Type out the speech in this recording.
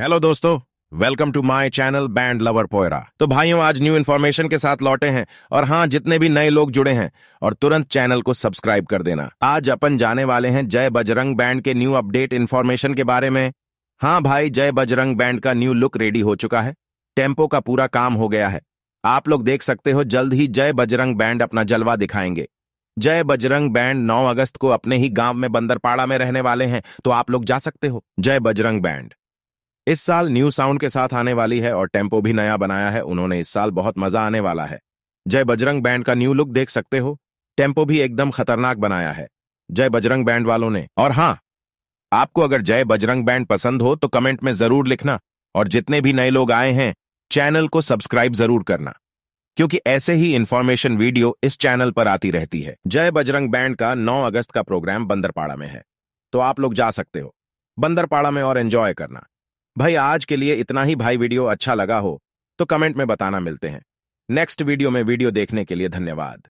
hello दोस्तों welcome to my channel band lover पोयरा तो भाइयों आज न्यू इन्फॉर्मेशन के साथ लौटे हैं और हाँ जितने भी नए लोग जुड़े हैं और तुरंत चैनल को सब्सक्राइब कर देना आज अपन जाने वाले हैं जय बजरंग बैंड के न्यू अपडेट इन्फॉर्मेशन के बारे में हाँ भाई जय बजरंग बैंड का न्यू लुक रेडी हो चुका है टेम्पो का पूरा काम हो गया है आप लोग देख सकते हो जल्द ही जय बजरंग बैंड अपना जलवा दिखाएंगे जय बजरंग बैंड 9 अगस्त को अपने ही गांव में बंदरपाड़ा में रहने वाले हैं तो आप लोग जा सकते हो जय बजरंग बैंड इस साल न्यू साउंड के साथ आने वाली है और टेम्पो भी नया बनाया है उन्होंने इस साल बहुत मजा आने वाला है जय बजरंग बैंड का न्यू लुक देख सकते हो टेम्पो भी एकदम खतरनाक बनाया है जय बजरंग बैंड वालों ने और हाँ आपको अगर जय बजरंग बैंड पसंद हो तो कमेंट में जरूर लिखना और जितने भी नए लोग आए हैं चैनल को सब्सक्राइब जरूर करना क्योंकि ऐसे ही इन्फॉर्मेशन वीडियो इस चैनल पर आती रहती है जय बजरंग बैंड का 9 अगस्त का प्रोग्राम बंदरपाड़ा में है तो आप लोग जा सकते हो बंदरपाड़ा में और एंजॉय करना भाई आज के लिए इतना ही भाई वीडियो अच्छा लगा हो तो कमेंट में बताना मिलते हैं नेक्स्ट वीडियो में वीडियो देखने के लिए धन्यवाद